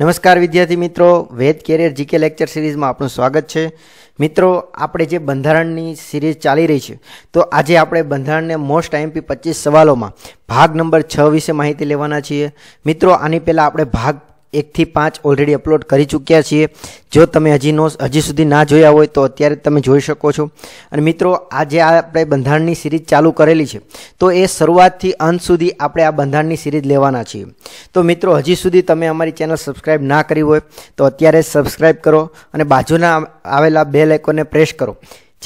નમસ્કાર વિદ્યાર્થી મિત્રો વેદ કેરિયર જીકે લેક્ચર સિરીઝમાં આપનું સ્વાગત છે મિત્રો આપણે જે બંધારણની સિરીઝ ચાલી રહી છે તો આજે આપણે બંધારણને મોસ્ટ આઈએમપી પચીસ સવાલોમાં ભાગ નંબર છ વિશે માહિતી લેવાના છીએ મિત્રો આની પહેલાં આપણે ભાગ 1 થી 5 ઓલરેડી અપલોડ કરી ચૂક્યા છે જો તમે હજી નો હજી સુધી ના જોયા હોય તો અત્યારે તમે જોઈ શકો છો અને મિત્રો આજે આપણે બંધાનની સિરીઝ ચાલુ કરેલી છે તો એ શરૂઆત થી અંત સુધી આપણે આ બંધાનની સિરીઝ લેવાના છે તો મિત્રો હજી સુધી તમે અમારી ચેનલ સબ્સ્ક્રાઇબ ના કરી હોય તો અત્યારે સબ્સ્ક્રાઇબ કરો અને बाजूના આવેલા બેલ આઇકન ને પ્રેસ કરો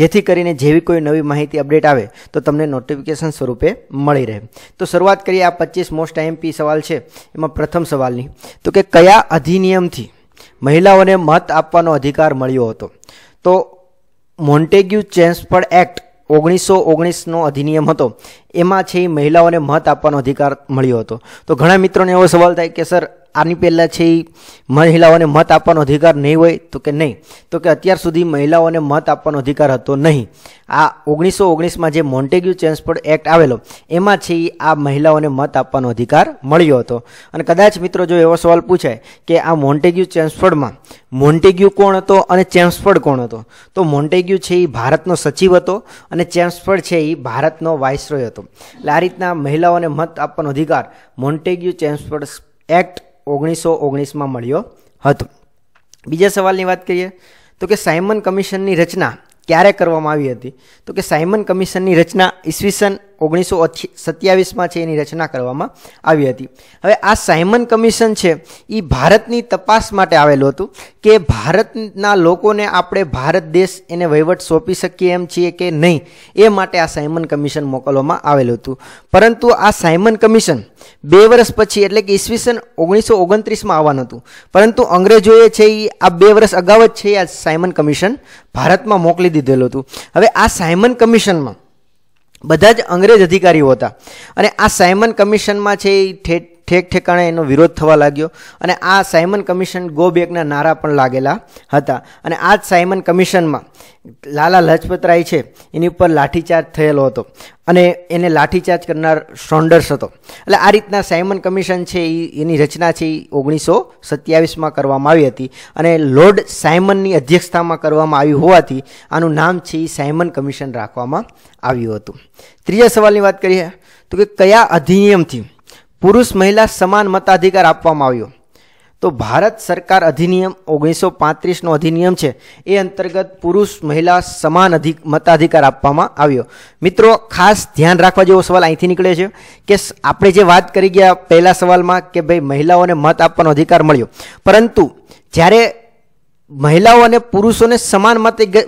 જેથી કરીને જેવી કોઈ નવી માહિતી અપડેટ આવે તો તમને નોટિફિકેશન સ્વરૂપે મળી રહે તો શરૂઆત કરીએ આ 25 મોસ્ટ આઈએમપી સવાલ છે એમાં પ્રથમ સવાલની તો કે કયા અધિનિયમ થી મહિલાઓને મત આપવાનો અધિકાર મળ્યો હતો તો મોન્ટેગ્યુ ચેન્સફર્ડ એક્ટ 1919 નો અધિનિયમ હતો એમાં છે મહિલાઓને મત આપવાનો અધિકાર મળ્યો હતો તો ઘણા મિત્રોને એવો સવાલ થાય કે સર આની પહેલા છઈ મહિલાઓને મત આપવાનો અધિકાર નહી હોય તો કે નહી તો કે અત્યાર સુધી મહિલાઓને મત આપવાનો અધિકાર હતો નહીં આ 1919 માં જે મોન્ટેગ્યુ ચેમ્સ્ફોર્ડ એક્ટ આવેલો એમાં છઈ આ મહિલાઓને મત આપવાનો અધિકાર મળ્યો હતો અને કદાચ મિત્રો જો એવો સવાલ પૂછે કે આ મોન્ટેગ્યુ ચેમ્સ્ફોર્ડ માં મોન્ટેગ્યુ કોણ હતો અને ચેમ્સ્ફોર્ડ કોણ હતો તો મોન્ટેગ્યુ છઈ ભારતનો સચિવ હતો અને ચેમ્સ્ફોર્ડ છે એ ભારતનો વાઇસરોય હતો એટલે આ રીતના મહિલાઓને મત આપવાનો અધિકાર મોન્ટેગ્યુ ચેમ્સ્ફોર્ડ એક્ટ 1919 માં મળ્યો હતો બીજા સવાલની વાત કરીએ તો કે સાયમન કમિશનની રચના ક્યારે કરવામાં આવી હતી તો કે સાયમન કમિશનની રચના ઈસવીસન ઓગણીસો સત્યાવીસમાં છે એની રચના કરવામાં આવી હતી હવે આ સાયમન કમિશન છે એ ભારતની તપાસ માટે આવેલું હતું કે ભારતના લોકોને આપણે ભારત દેશ એને વહીવટ સોંપી શકીએ એમ છીએ કે નહીં એ માટે આ સાયમન કમિશન મોકલવામાં આવેલું હતું પરંતુ આ સાયમન કમિશન બે વર્ષ પછી એટલે કે ઈસવીસન ઓગણીસો ઓગણત્રીસમાં આવવાનું હતું પરંતુ અંગ્રેજોએ છે એ આ બે વર્ષ અગાઉ જ છે આ સાયમન કમિશન ભારતમાં મોકલી દીધેલું હતું હવે આ સાયમન કમિશનમાં બધા જ અંગ્રેજ અધિકારીઓ હતા અને આ સાયમન કમિશનમાં છે એ ઠેક ઠેકાણે એનો વિરોધ થવા લાગ્યો અને આ સાયમન કમિશન ગો બેકના નારા પણ લાગેલા હતા અને આ જ સાયમન કમિશનમાં લાલા લજપતરાય છે એની ઉપર લાઠીચાર્જ થયેલો હતો અને એને લાઠીચાર્જ કરનાર સોન્ડર્સ હતો એટલે આ રીતના સાયમન કમિશન છે એ એની રચના છે એ ઓગણીસો સત્યાવીસમાં કરવામાં આવી હતી અને લોર્ડ સાયમનની અધ્યક્ષતામાં કરવામાં આવી હોવાથી આનું નામ છે એ સાયમન કમિશન રાખવામાં આવ્યું હતું ત્રીજા સવાલની વાત કરીએ તો કે કયા અધિનિયમથી પુરુષ મહિલા સમાન મત અધિકાર આપવામાં આવ્યો તો ભારત સરકાર અધિનિયમ 1935 નો અધિનિયમ છે એ અંતર્ગત પુરુષ મહિલા સમાન અધિક મત અધિકાર આપવામાં આવ્યો મિત્રો ખાસ ધ્યાન રાખવા જેવો સવાલ અહીંથી નીકળે છે કે આપણે જે વાત કરી ગયા પહેલા સવાલ માં કે ભાઈ મહિલાઓને મત આપવાનો અધિકાર મળ્યો પરંતુ જ્યારે મહિલાઓ અને પુરુષોને સમાન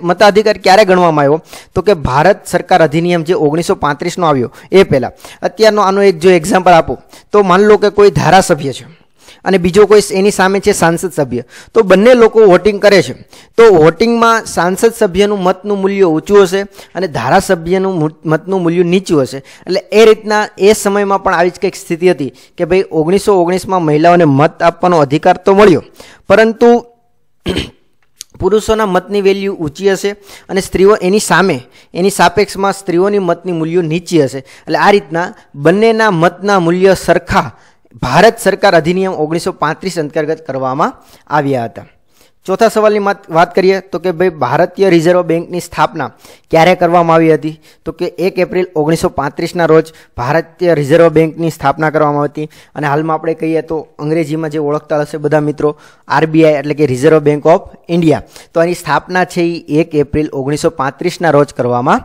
મત અધિકાર ક્યારે ગણવામાં આવ્યો તો કે ભારત સરકાર અધિનિયમ જે 1935 નો આવ્યો એ પહેલા અત્યારનો આનો એક જો એક્ઝામ્પલ આપું તો मान લો કે કોઈ ધારાસભ્ય છે અને બીજો કોઈ એની સામે છે સંસદ સભ્ય તો બંને લોકો વોટિંગ કરે છે તો વોટિંગમાં સંસદ સભ્યનું મતનું મૂલ્ય ઊંચું હશે અને ધારાસભ્યનું મતનું મૂલ્ય નીચું હશે એટલે એ રીતના એ સમયમાં પણ આવી જ કઈક સ્થિતિ હતી કે ભાઈ 1919 માં મહિલાઓને મત આપવાનો અધિકાર તો મળ્યો પરંતુ પુરુષોના મતની વેલ્યુ ઊંચી હશે અને સ્ત્રીઓ એની સામે એની સાપેક્ષમાં સ્ત્રીઓની મતની મૂલ્યો નીચી હશે એટલે આ રીતના બંનેના મતના મૂલ્ય સરખા ભારત સરકાર અધિનિયમ ઓગણીસો પાંત્રીસ અંતર્ગત કરવામાં આવ્યા હતા ચોથા સવાલની વાત કરીએ તો કે ભાઈ ભારતીય રિઝર્વ બેંકની સ્થાપના ક્યારે કરવામાં આવી હતી તો કે 1 એપ્રિલ 1935 ના રોજ ભારતીય રિઝર્વ બેંકની સ્થાપના કરવામાં આવી હતી અને હાલમાં આપણે કહીએ તો અંગ્રેજીમાં જે ઓળખતા હશે બધા મિત્રો RBI એટલે કે રિઝર્વ બેંક ઓફ ઇન્ડિયા તો આની સ્થાપના થઈ 1 એપ્રિલ 1935 ના રોજ કરવામાં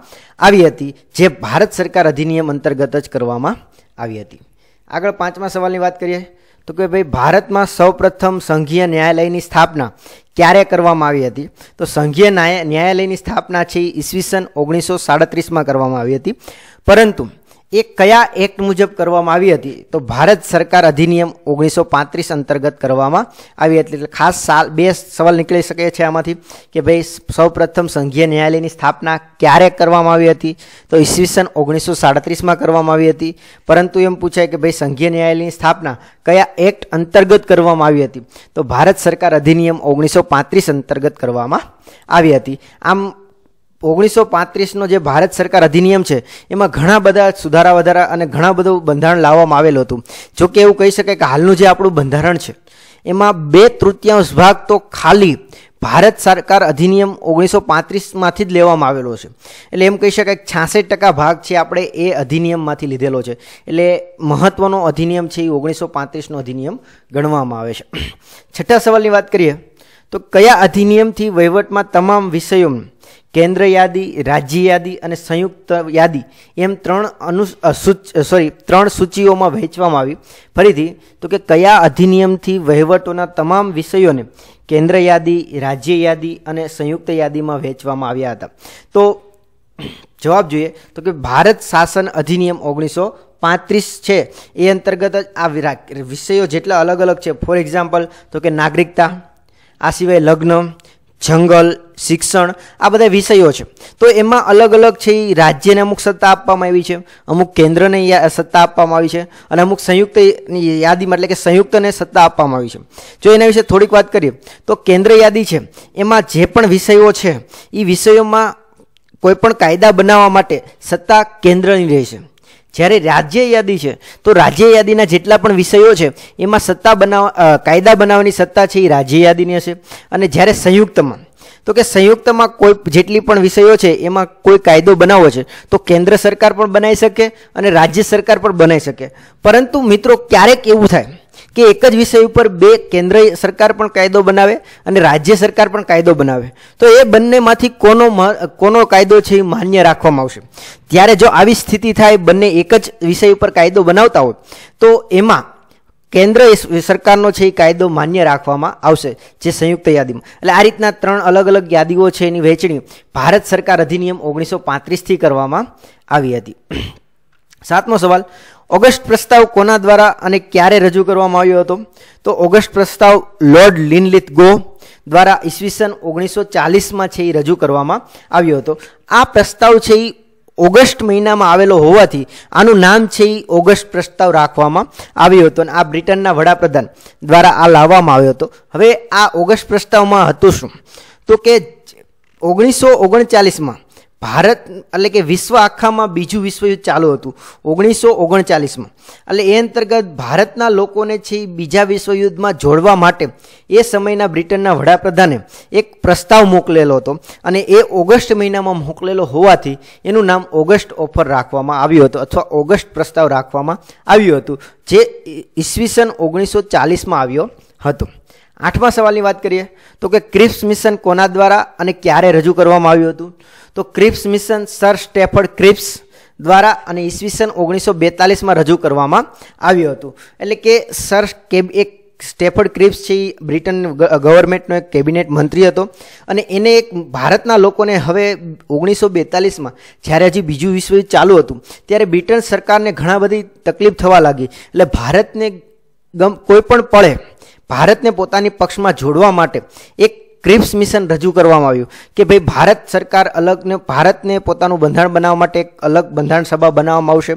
આવી હતી જે ભારત સરકાર અધિનિયમ અંતર્ગત જ કરવામાં આવી હતી આગળ પાંચમા સવાલની વાત કરીએ તો કે ભાઈ ભારતમાં સૌપ્રથમ સંઘીય ન્યાયાલયની સ્થાપના ક્યારે કરવામાં આવી હતી તો સંઘીય ન્યાયાલયની સ્થાપના છે ઈસવીસન ઓગણીસો સાડત્રીસમાં કરવામાં આવી હતી પરંતુ એ કયા એક્ટ મુજબ કરવામાં આવી હતી તો ભારત સરકાર અધિનિયમ 1935 અંતર્ગત કરવામાં આવી હતી એટલે ખાસ સવાલ નીકળી શકે છે આમાંથી કે ભઈ સૌપ્રથમ સંઘ્ય ન્યાયની સ્થાપના ક્યારે કરવામાં આવી હતી તો ઇસવીસન 1937 માં કરવામાં આવી હતી પરંતુ એમ પૂછાય કે ભઈ સંઘ્ય ન્યાયની સ્થાપના કયા એક્ટ અંતર્ગત કરવામાં આવી હતી તો ભારત સરકાર અધિનિયમ 1935 અંતર્ગત કરવામાં આવી હતી આમ ઓગણીસો પાંત્રીસનો જે ભારત સરકાર અધિનિયમ છે એમાં ઘણા બધા સુધારા વધારા અને ઘણા બધું બંધારણ લાવવામાં આવેલું હતું જો કે એવું કહી શકાય કે હાલનું જે આપણું બંધારણ છે એમાં બે તૃતીયાંશ ભાગ તો ખાલી ભારત સરકાર અધિનિયમ ઓગણીસો પાંત્રીસમાંથી જ લેવામાં આવેલો છે એટલે એમ કહી શકાય છાસઠ ટકા ભાગ છે આપણે એ અધિનિયમમાંથી લીધેલો છે એટલે મહત્ત્વનો અધિનિયમ છે એ ઓગણીસો પાંત્રીસનો અધિનિયમ ગણવામાં આવે છે છઠ્ઠા સવાલની વાત કરીએ તો કયા અધિનિયમથી વહીવટમાં તમામ વિષયોમાં કેન્દ્ર યાદી રાજ્ય યાદી અને સંયુક્ત યાદી એમ ત્રણ અનુ સોરી ત્રણ સૂચિઓમાં વહેંચવામાં આવી ફરીથી તો કે કયા અધિનિયમથી વહીવટોના તમામ વિષયોને કેન્દ્ર યાદી રાજ્ય યાદી અને સંયુક્ત યાદીમાં વહેંચવામાં આવ્યા હતા તો જવાબ જોઈએ તો કે ભારત શાસન અધિનિયમ ઓગણીસો પાંત્રીસ છે એ અંતર્ગત જ આ વિષયો જેટલા અલગ અલગ છે ફોર એક્ઝામ્પલ તો કે નાગરિકતા આ સિવાય લગ્ન જંગલ શિક્ષણ આ બધા વિષયો છે તો એમાં અલગ અલગ છે એ રાજ્યને અમુક સત્તા આપવામાં આવી છે અમુક કેન્દ્રને સત્તા આપવામાં આવી છે અને અમુક સંયુક્તની યાદીમાં એટલે કે સંયુક્તને સત્તા આપવામાં આવી છે જો એના વિશે થોડીક વાત કરીએ તો કેન્દ્ર યાદી છે એમાં જે પણ વિષયો છે એ વિષયોમાં કોઈપણ કાયદા બનાવવા માટે સત્તા કેન્દ્રની રહેશે જ્યારે રાજ્ય યાદી છે તો રાજ્ય યાદીના જેટલા પણ વિષયો છે એમાં સત્તા બના કાયદા બનાવવાની સત્તા છે એ રાજ્ય યાદીની છે અને જ્યારે સંયુક્ત મંડ તો કે સંયુક્તમાં કોઈ જેટલી પણ વિષયો છે એમાં કોઈ કાયદો બનાવવો છે તો કેન્દ્ર સરકાર પણ બનાવી શકે અને રાજ્ય સરકાર પણ બનાવી શકે પરંતુ મિત્રો ક્યારેક એવું થાય કે એક જ વિષય ઉપર બે કેન્દ્રય સરકાર પણ કાયદો બનાવે અને રાજ્ય સરકાર પણ કાયદો બનાવે તો એ બંનેમાંથી કોનો કોનો કાયદો છે એ માન્ય રાખવામાં આવશે ત્યારે જો આવી સ્થિતિ થાય બંને એક જ વિષય ઉપર કાયદો બનાવતા હોય તો એમાં કેન્દ્ર સરકારનો છે કાયદો માન્ય રાખવામાં આવશે જે સંયુક્ત યાદીમાં એટલે આ રીતના ત્રણ અલગ અલગ યાદીઓ છે એની વેચણી ભારત સરકાર અધિનિયમ 1935 થી કરવામાં આવી હતી 7મો સવાલ ઓગસ્ટ પ્રસ્તાવ કોના દ્વારા અને ક્યારે રજૂ કરવામાં આવ્યો હતો તો ઓગસ્ટ પ્રસ્તાવ લોર્ડ લિનલિથ ગો દ્વારા ઈસવીસન ઓગણીસો ચાલીસમાં છે એ રજૂ કરવામાં આવ્યો હતો આ પ્રસ્તાવ છે એ ઓગસ્ટ મહિનામાં આવેલો હોવાથી આનું નામ છે એ ઓગસ્ટ પ્રસ્તાવ રાખવામાં આવ્યો હતો અને આ બ્રિટનના વડાપ્રધાન દ્વારા આ લાવવામાં આવ્યો હતો હવે આ ઓગસ્ટ પ્રસ્તાવમાં હતું શું તો કે ઓગણીસો ઓગણચાલીસમાં ભારત એટલે કે વિશ્વ આખામાં બીજું વિશ્વયુદ્ધ ચાલુ હતું ઓગણીસો ઓગણચાલીસમાં એટલે એ અંતર્ગત ભારતના લોકોને છે બીજા વિશ્વયુદ્ધમાં જોડવા માટે એ સમયના બ્રિટનના વડાપ્રધાને એક પ્રસ્તાવ મોકલેલો હતો અને એ ઓગસ્ટ મહિનામાં મોકલેલો હોવાથી એનું નામ ઓગસ્ટ ઓફર રાખવામાં આવ્યું હતું અથવા ઓગસ્ટ પ્રસ્તાવ રાખવામાં આવ્યું હતું જે ઈસવીસન ઓગણીસો ચાલીસમાં આવ્યો હતો આઠમા સવાલની વાત કરીએ તો કે ક્રિપ્સ મિશન કોના દ્વારા અને ક્યારે રજૂ કરવામાં આવ્યું હતું તો Cripps mission sir Stafford Cripps દ્વારા અને ઈસવીસન 1942 માં રજૂ કરવામાં આવ્યું હતું એટલે કે સર કે એક સ્ટેફર્ડ ક્રિપ્સ છે બ્રિટન ગવર્નમેન્ટનો એક કેબિનેટ મંત્રી હતો અને એને એક ભારતના લોકોને હવે 1942 માં જ્યારે આજી બીજું વિશ્વયુદ્ધ ચાલી હતું ત્યારે બ્રિટન સરકારને ઘણા બધી તકલીફ થવા લાગી એટલે ભારતને ગમ કોઈ પણ પડે भारत ने પોતાની পক্ষে જોડવા માટે એક ક્રિપ્સ મિશન રજુ કરવામાં આવ્યું કે ભાઈ ભારત સરકાર અલગ ને ભારતને પોતાનું બંધાણ બનાવવા માટે એક અલગ બંધાણ સભા બનાવવામાં આવશે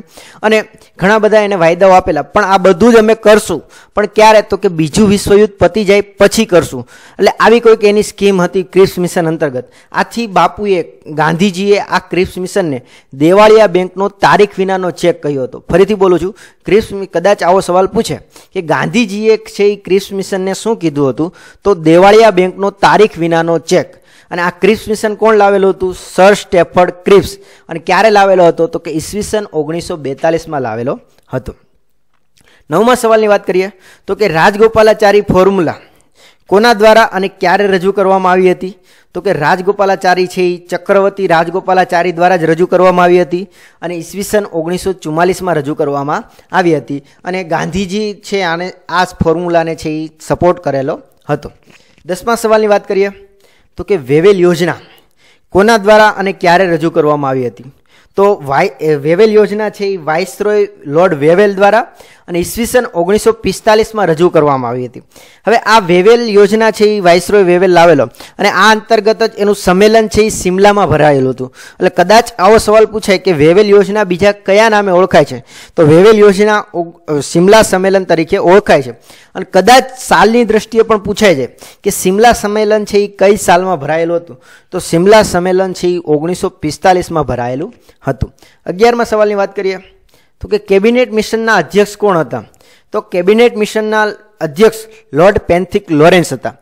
અને ઘણા બધા એને વચનો આપેલા પણ આ બધું જ અમે કરશું પણ ક્યારે તો કે બીજું વિશ્વયુદ્ધ પતિ જાય પછી કરશું એટલે આવી કોઈ કેની સ્કીમ હતી ક્રિપ્સ મિશન અંતર્ગત આથી બાપુએ ગાંધીજીએ આ ક્રિપ્સ મિશનને દેવાળિયા બેંકનો તારીખ વિનાનો ચેક કયો તો ફરીથી બોલું છું ક્રિપ્સ કદાચ આવો સવાલ પૂછે કે ગાંધીજીએ છે આ ક્રિપ્સ મિશનને શું કીધું હતું તો દેવાળિયા બેંકનો તારીખ વિનાનો ચેક અને આ ક્રિપ્સ મિશન કોણ લાવેલું હતું સર સ્ટેફર્ડ ક્રિપ્સ અને ક્યારે લાવેલો હતો તો કે ઈસવીસન ઓગણીસો બેતાલીસમાં લાવેલો હતો નવમા સવાલની વાત કરીએ તો કે રાજગોપાલાચારી ફોર્મ્યુલા કોના દ્વારા અને ક્યારે રજૂ કરવામાં આવી હતી તો કે રાજગોપાલાચારી છે એ ચક્રવર્તી રાજગોપાલાચારી દ્વારા જ રજૂ કરવામાં આવી હતી અને ઈસવીસન ઓગણીસો ચુમ્માલીસમાં રજૂ કરવામાં આવી હતી અને ગાંધીજી છે આને આ ફોર્મ્યુલાને છે એ સપોર્ટ કરેલો હતો દસમા સવાલની વાત કરીએ તો કે વેવેલ યોજના કોના દ્વારા અને ક્યારે રજૂ કરવામાં આવી હતી તો વાય વેવેલ યોજના છે એ વાઇસરોય લોર્ડ વેવેલ દ્વારા અને ઈસવીસન ઓગણીસો પિસ્તાલીસમાં રજૂ કરવામાં આવી હતી હવે આ વેવેલ યોજના છે એ વાઇસરોય વેવેલ લાવેલો અને આ અંતર્ગત જ એનું સંમેલન છે એ સિમલામાં ભરાયેલું હતું એટલે કદાચ આવો સવાલ પૂછાય કે વેવેલ યોજના બીજા કયા નામે ઓળખાય છે તો વેવેલ યોજના સિમલા સંમેલન તરીકે ઓળખાય છે અને કદાચ સાલની દ્રષ્ટિએ પણ પૂછાય છે કે સિમલા સંમેલન છે એ કઈ સાલમાં ભરાયેલું હતું તો સિમલા સંમેલન છે એ ઓગણીસો પિસ્તાલીસમાં ભરાયેલું હતું અગિયારમાં સવાલની વાત કરીએ તો કે કેબિનેટ મિશનના અધ્યક્ષ કોણ હતા તો કેબિનેટ મિશનના અધ્યક્ષ લોર્ડ પેન્થિક લોરેન્સ હતા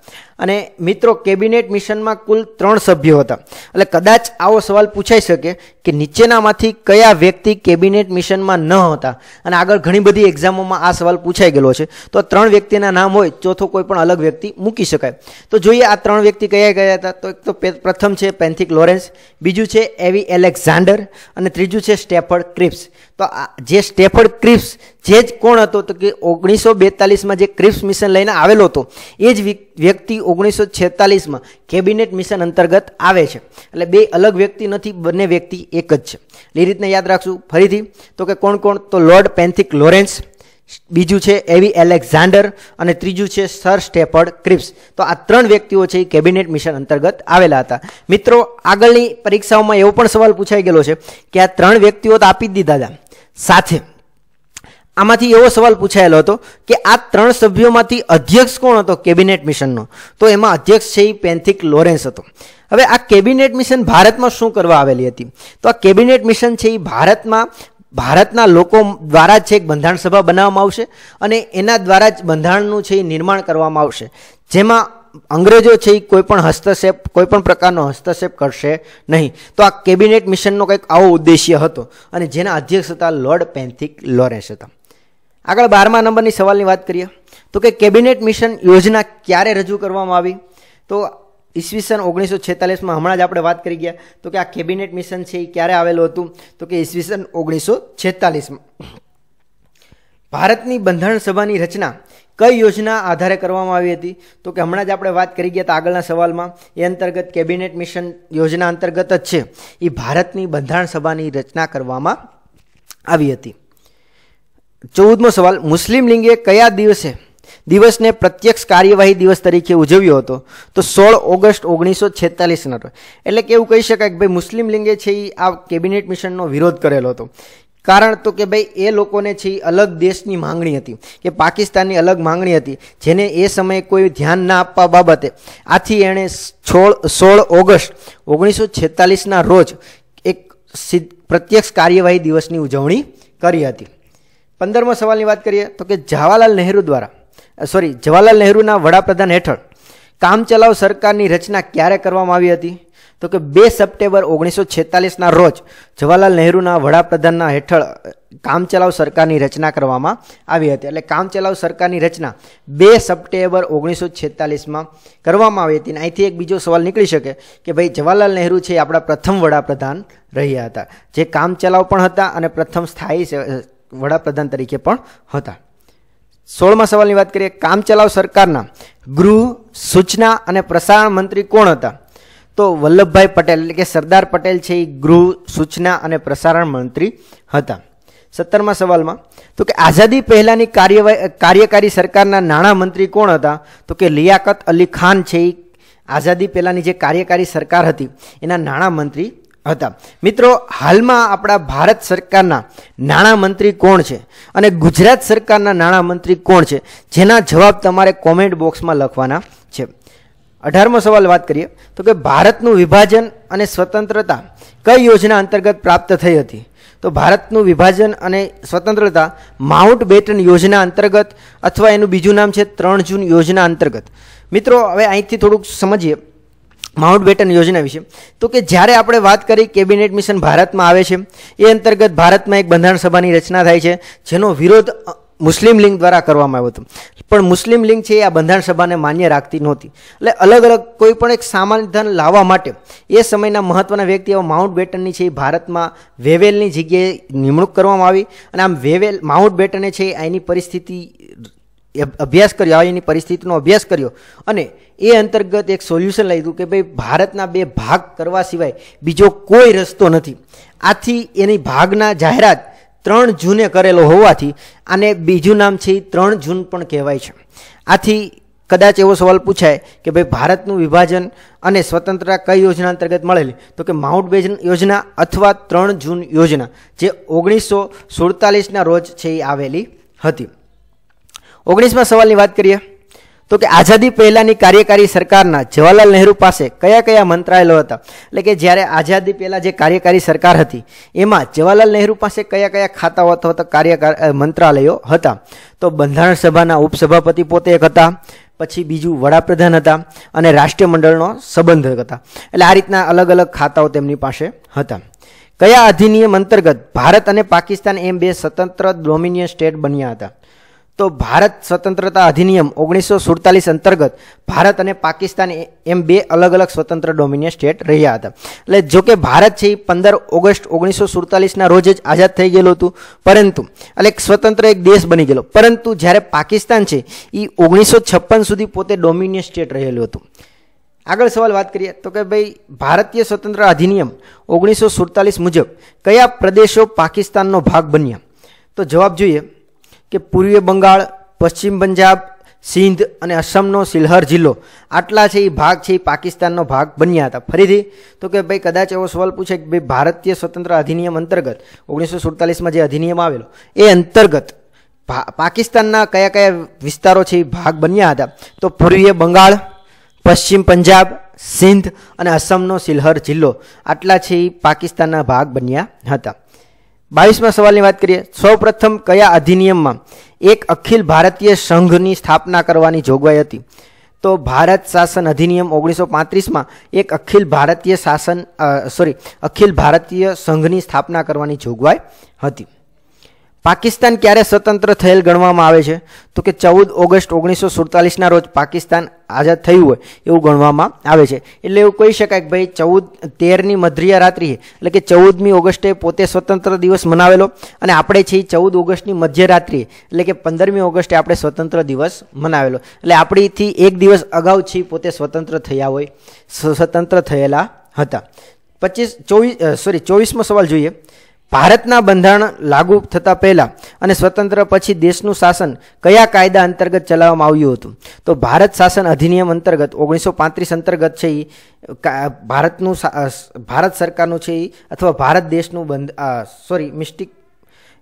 અને મિત્રો કેબિનેટ મિશનમાં કુલ 3 સભ્યો હતા એટલે કદાચ આવો સવાલ પૂછાઈ શકે કે નીચેનામાંથી કયા વ્યક્તિ કેબિનેટ મિશનમાં ન હોતા અને આગળ ઘણી બધી એક્ઝામોમાં આ સવાલ પૂછાઈ ગયો છે તો 3 વ્યક્તિના નામ હોય 4ઠો કોઈ પણ અલગ વ્યક્તિ મૂકી શકાય તો જોઈએ આ 3 વ્યક્તિ કયા કયા હતા તો એક તો પ્રથમ છે પેન્થિક લોરેન્સ બીજું છે એવી એલેક્ઝાન્ડર અને ત્રીજું છે સ્ટેફર્ડ ક્રિપ્સ તો આ જે સ્ટેફર્ડ ક્રિપ્સ જે જ કોણ હતો તો કે 1942 માં જે ક્રિપ્સ મિશન લઈને આવેલો તો એ જ વ્યક્તિ 1946 માં કેબિનેટ મિશન અંતર્ગત આવે છે એટલે બે અલગ વ્યક્તિ નથી બંને વ્યક્તિ એક જ છે એ રીતને યાદ રાખજો ફરીથી તો કે કોણ કોણ તો લોર્ડ પેન્થિક લોરેન્સ બીજું છે એવી એલેક્ઝાન્ડર અને ત્રીજું છે સર સ્ટેફર્ડ ક્રિપ્સ તો આ ત્રણ વ્યક્તિઓ છે કેબિનેટ મિશન અંતર્ગત આવેલા હતા મિત્રો આગળની પરીક્ષાઓમાં એવો પણ સવાલ પૂછાઈ ગયો છે કે આ ત્રણ વ્યક્તિઓ તો આપી દીધા જ સાથે આમાંથી એવો સવાલ પૂછાયેલો હતો કે આ ત્રણ સભ્યમાંથી અધ્યક્ષ કોણ હતો કેબિનેટ મિશનનો તો એમાં અધ્યક્ષ છે પેન્થિક લોરેન્સ હતો હવે આ કેબિનેટ મિશન ભારતમાં શું કરવા આવેલી હતી તો આ કેબિનેટ મિશન છે એ ભારતમાં ભારતના લોકો દ્વારા છે એક બંધાણ સભા બનાવવામાં આવશે અને એના દ્વારા જ બંધાણનું છે નિર્માણ કરવામાં આવશે જેમાં અંગ્રેજો છે કોઈ પણ હસ્તસેપ કોઈ પણ પ્રકારનો હસ્તસેપ કરશે નહીં તો આ કેબિનેટ મિશનનો કઈક આવો ઉદ્દેશ્ય હતો અને જેના અધ્યક્ષ હતા લોર્ડ પેન્થિક લોરેન્સ હતા આગળ બારમા નંબરની સવાલની વાત કરીએ તો કે કેબિનેટ મિશન યોજના ક્યારે રજૂ કરવામાં આવી તો ઈસવીસન ઓગણીસો છેતાલીસમાં હમણાં જ આપણે વાત કરી ગયા તો કે આ કેબિનેટ મિશન છે એ ક્યારે આવેલું હતું તો કે ઈસવીસન ઓગણીસો છેતાલીસમાં ભારતની બંધારણ સભાની રચના કઈ યોજના આધારે કરવામાં આવી હતી તો કે હમણાં જ આપણે વાત કરી ગયા હતા આગળના સવાલમાં એ અંતર્ગત કેબિનેટ મિશન યોજના અંતર્ગત જ છે એ ભારતની બંધારણ સભાની રચના કરવામાં આવી હતી 14મો સવાલ મુસ્લિમ લિંગે કયા દિવસે દિવસને ప్రత్యક્ષ કાર્યવાહી દિવસ તરીકે ઉજવ્યો હતો તો 16 ઓગસ્ટ 1946 ના રોજ એટલે કે એવું કહી શકાય કે ભાઈ મુસ્લિમ લિંગે છે આ કેબિનેટ મિશનનો વિરોધ કરેલો હતો કારણ તો કે ભાઈ એ લોકોને છે અલગ દેશની માંગણી હતી કે પાકિસ્તાનની અલગ માંગણી હતી જેને એ સમયે કોઈ ધ્યાન ના આપવા બાબતે આથી એણે 16 ઓગસ્ટ 1946 ના રોજ એક ప్రత్యક્ષ કાર્યવાહી દિવસની ઉજવણી કરી હતી 15મો સવાલની વાત કરીએ તો કે જવાહરલાલ નેહરુ દ્વારા સોરી જવાહરલાલ નેહરુના વડાપ્રધાન હેઠળ કામચલાઉ સરકારની રચના ક્યારે કરવામાં આવી હતી તો કે 2 સપ્ટેમ્બર 1946 ના રોજ જવાહરલાલ નેહરુના વડાપ્રધાનના હેઠળ કામચલાઉ સરકારની રચના કરવામાં આવી હતી એટલે કામચલાઉ સરકારની રચના 2 સપ્ટેમ્બર 1946 માં કરવામાં આવી હતી અને અહીંથી એક બીજો સવાલ નીકળી શકે કે ભાઈ જવાહરલાલ નેહરુ છે આપણા પ્રથમ વડાપ્રધાન રહ્યા હતા જે કામચલાઉ પણ હતા અને પ્રથમ स्थाई છે વડાપ્રધાન તરીકે પણ હતા 16મા સવાલની વાત કરીએ કામચલાઉ સરકારના ગૃહ સૂચના અને પ્રસારણ મંત્રી કોણ હતા તો વલ્લભભાઈ પટેલ એટલે કે સરદાર પટેલ છે ઈ ગૃહ સૂચના અને પ્રસારણ મંત્રી હતા 17મા સવાલમાં તો કે આઝાદી પહેલાની કાર્યકારી સરકારના નાણા મંત્રી કોણ હતા તો કે લિયાકત અલીખાન છે આઝાદી પહેલાની જે કાર્યકારી સરકાર હતી એના નાણા મંત્રી હતા મિત્રો હાલમાં આપણા ભારત સરકારના નાણામંત્રી કોણ છે અને ગુજરાત સરકારના નાણામંત્રી કોણ છે જેના જવાબ તમારે કોમેન્ટ બોક્સમાં લખવાના છે અઢારમો સવાલ વાત કરીએ તો કે ભારતનું વિભાજન અને સ્વતંત્રતા કઈ યોજના અંતર્ગત પ્રાપ્ત થઈ હતી તો ભારતનું વિભાજન અને સ્વતંત્રતા માઉન્ટ બેટન યોજના અંતર્ગત અથવા એનું બીજું નામ છે ત્રણ જૂન યોજના અંતર્ગત મિત્રો હવે અહીંથી થોડુંક સમજીએ માઉન્ટ બેટન યોજના વિશે તો કે જ્યારે આપણે વાત કરી કેબિનેટ મિશન ભારતમાં આવે છે એ અંતર્ગત ભારતમાં એક બંધારણ સભાની રચના થાય છે જેનો વિરોધ મુસ્લિમ લિંગ દ્વારા કરવામાં આવ્યો હતો પણ મુસ્લિમ લિંગ છે એ આ બંધારણ સભાને માન્ય રાખતી નહોતી એટલે અલગ અલગ કોઈ પણ એક સામાન્ય ધન લાવવા માટે એ સમયના મહત્ત્વના વ્યક્તિ એવા માઉન્ટ બેટનની છે એ ભારતમાં વેવેલની જગ્યાએ નિમણૂક કરવામાં આવી અને આમ વેવેલ માઉન્ટ બેટને છે એની પરિસ્થિતિ એ અભ્યાસ કર્યો એની પરિસ્થિતિનો અભ્યાસ કર્યો અને એ અંતર્ગત એક સોલ્યુશન લાઈધું કે ભાઈ ભારત ના બે ભાગ કરવા સિવાય બીજો કોઈ રસ્તો નથી આથી એની ભાગના જાહેરાત 3 જૂને કરેલો હોવાથી આને બીજું નામ છે 3 જૂન પણ કહેવાય છે આથી કદાચ એવો સવાલ પૂછાય કે ભાઈ ભારત નું વિભાજન અને સ્વતંત્રતા કઈ યોજના અંતર્ગત મળેલી તો કે માઉન્ટ બેઝ યોજના અથવા 3 જૂન યોજના જે 1947 ના રોજ છે એ આવેલી હતી 19મા સવાલની વાત કરીએ તો કે આઝાદી પહેલાની કાર્યાકારી સરકારના જવાહરલાલ નેહરુ પાસે કયા કયા મંત્રાલયો હતા એટલે કે જ્યારે આઝાદી પહેલા જે કાર્યાકારી સરકાર હતી એમાં જવાહરલાલ નેહરુ પાસે કયા કયા ખાતાઓ અથવા તો કાર્યા મંત્રાલયો હતા તો બંધારણ સભાના ઉપસભાપતિ પોતે એક હતા પછી બીજું વડાપ્રધાન હતા અને રાષ્ટ્રીય મંડળનો સંબંધી હતા એટલે આ રીતના અલગ અલગ ખાતાઓ તેમની પાસે હતા કયા અધિનિયમ અંતર્ગત ભારત અને પાકિસ્તાન એમ બે સ્વતંત્ર ડોમિનિયન સ્ટેટ બન્યા હતા તો ભારત સ્વતંત્રતા અધિનિયમ 1947 અંતર્ગત ભારત અને પાકિસ્તાન એમ બે અલગ અલગ સ્વતંત્ર ડોમિનિયન સ્ટેટ રહ્યા હતા એટલે જો કે ભારત છે 15 ઓગસ્ટ 1947 ના રોજ જ આઝાદ થઈ ગયેલું હતું પરંતુ અલગ સ્વતંત્ર એક દેશ બની ગયેલો પરંતુ જ્યારે પાકિસ્તાન છે ઈ 1956 સુધી પોતે ડોમિનિયન સ્ટેટ રહેલ હતું આગળ સવાલ વાત કરીએ તો કે ભાઈ ભારતીય સ્વતંત્રતા અધિનિયમ 1947 મુજબ કયા પ્રદેશો પાકિસ્તાનનો ભાગ બન્યા તો જવાબ જોઈએ કે પૂર્વ બંગાળ પશ્ચિમ પંજાબ સિંધ અને આસામ નો સિલહર જિલ્લો આટલા છે એ ભાગ છે એ પાકિસ્તાન નો ભાગ બન્યા હતા ફરીથી તો કે ભાઈ કદાચ એવો સવાલ પૂછે કે ભાઈ ભારતીય સ્વતંત્ર અધિનિયમ અંતર્ગત 1947 માં જે અધિનિયમ આવેલો એ અંતર્ગત પાકિસ્તાન ના કયા કયા વિસ્તારો છે એ ભાગ બન્યા હતા તો પૂર્વ બંગાળ પશ્ચિમ પંજાબ સિંધ અને આસામ નો સિલહર જિલ્લો આટલા છે એ પાકિસ્તાન ના ભાગ બન્યા હતા બાવીસમાં સવાલની વાત કરીએ સૌપ્રથમ કયા અધિનિયમમાં એક અખિલ ભારતીય સંઘની સ્થાપના કરવાની જોગવાઈ હતી તો ભારત શાસન અધિનિયમ ઓગણીસો પાંત્રીસમાં એક અખિલ ભારતીય શાસન સોરી અખિલ ભારતીય સંઘની સ્થાપના કરવાની જોગવાઈ હતી પાકિસ્તાન ક્યારે સ્વતંત્ર થયેલ ગણવામાં આવે છે તો કે 14 ઓગસ્ટ 1947 ના રોજ પાકિસ્તાન આઝાદ થયું હોય એવું ગણવામાં આવે છે એટલે એવું કહી શકાય કે ભાઈ 14 13 ની મધરિયા રાત્રિ એટલે કે 14મી ઓગસ્ટે પોતે સ્વતંત્ર દિવસ મનાવેલો અને આપણે છે 14 ઓગસ્ટની મધ્જે રાત્રિ એટલે કે 15મી ઓગસ્ટે આપણે સ્વતંત્ર દિવસ મનાવેલો એટલે આપણી થી એક દિવસ અગાઉ છે પોતે સ્વતંત્ર થયા હોય સ્વતંત્ર થયેલા હતા 25 24 સોરી 24મો સવાલ જોઈએ ભારતના બંધારણ લાગુ થતાં પહેલાં અને સ્વતંત્ર પછી દેશનું શાસન કયા કાયદા અંતર્ગત ચલાવવામાં આવ્યું હતું તો ભારત શાસન અધિનિયમ અંતર્ગત ઓગણીસો પાંત્રીસ અંતર્ગત છે એ ભારતનું ભારત સરકારનું છે એ અથવા ભારત દેશનું બંધ સોરી મિસ્ટિક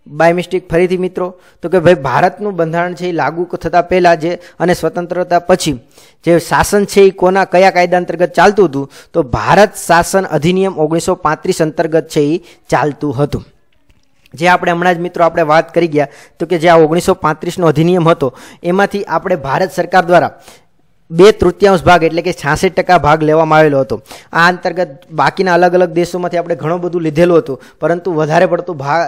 बायमिस्टिक ફરીથી મિત્રો તો કે ભાઈ ભારત નું બંધારણ છે લાગુ થતા પહેલા જે અને સ્વતંત્રતા પછી જે શાસન છે એ કોના કયા કાયદા અંતર્ગત ચાલતું હતું તો ભારત શાસન અધિનિયમ 1935 અંતર્ગત છે એ ચાલતું હતું જે આપણે હમણા જ મિત્રો આપણે વાત કરી ગયા તો કે જે આ 1935 નો અધિનિયમ હતો એમાંથી આપણે ભારત સરકાર દ્વારા 2/3 ભાગ એટલે કે 66% ભાગ લેવામાં આવેલો હતો આ અંતર્ગત બાકીના અલગ અલગ દેશોમાંથી આપણે ઘણો બધું લીધેલું હતું પરંતુ વધારે પડતું ભાગ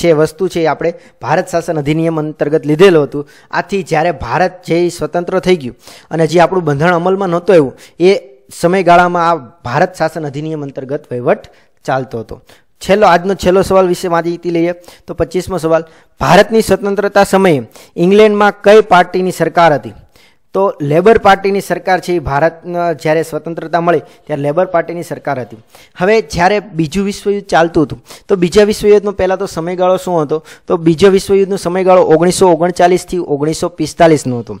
છે વસ્તુ છે આપણે ભારત શાસન અધિનિયમ અંતર્ગત લીધેલું હતું આથી જ્યારે ભારત જે સ્વતંત્ર થઈ ગયું અને જે આપણો બંધારણ અમલમાં નતો એ એ સમયગાળામાં આ ભારત શાસન અધિનિયમ અંતર્ગત વૈવઠ ચાલતો હતો છેલો આજનો છેલો સવાલ વિશે વાત કરીએ તો 25મો સવાલ ભારતની સ્વતંત્રતા સમયે ઈંગ્લેન્ડમાં કઈ પાર્ટીની સરકાર હતી તો લેબર પાર્ટી ની સરકાર છે ભારત ને જ્યારે સ્વતંત્રતા મળી ત્યારે લેબર પાર્ટી ની સરકાર હતી હવે જ્યારે બીજું વિશ્વયુદ્ધ ચાલતું હતું તો બીજા વિશ્વયુદ્ધ નો પેલા તો સમયગાળો શું હતો તો બીજા વિશ્વયુદ્ધ નો સમયગાળો 1939 થી 1945 નો હતો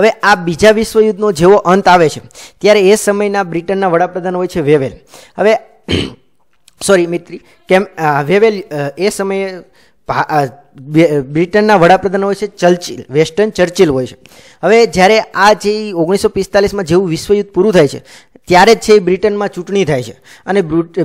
હવે આ બીજા વિશ્વયુદ્ધ નો જેવો અંત આવે છે ત્યારે એ સમય ના બ્રિટન ના વડાપ્રધાન હોય છે વેવેલ હવે સોરી મિત્રી કેમ વેવેલ એ સમયે બ્રિટનના વડાપ્રધાન હોય છે ચર્ચિલ વેસ્ટર્ન ચર્ચિલ હોય છે હવે જ્યારે આ જે ઓગણીસો પિસ્તાલીસમાં જેવું વિશ્વયુદ્ધ પૂરું થાય છે ત્યારે જ છે બ્રિટનમાં ચૂંટણી થાય છે અને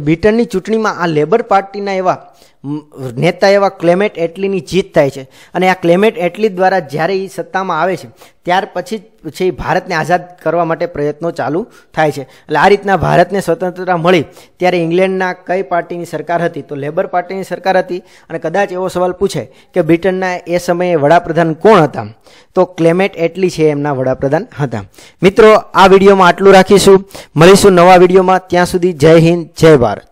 બ્રિટનની ચૂંટણીમાં આ લેબર પાર્ટીના એવા વર્નેતા એવા ક્લેમેટ એટલીની જીત થાય છે અને આ ક્લેમેટ એટલી દ્વારા જ્યારે સત્તામાં આવે છે ત્યાર પછી છે એ ભારતને આઝાદ કરવા માટે પ્રયત્નો ચાલુ થાય છે એટલે આ રીતના ભારતને સ્વતંત્રતા મળી ત્યારે ઇંગ્લેન્ડના કઈ પાર્ટીની સરકાર હતી તો લેબર પાર્ટીની સરકાર હતી અને કદાચ એવો સવાલ પૂછે કે બ્રિટનના એ સમયે વડાપ્રધાન કોણ હતા તો ક્લેમેટ એટલી છે એમના વડાપ્રધાન હતા મિત્રો આ વિડિયોમાં આટલું રાખીશુ મળીશુ નવા વિડિયોમાં ત્યાં સુધી જય હિન્દ જય ભારત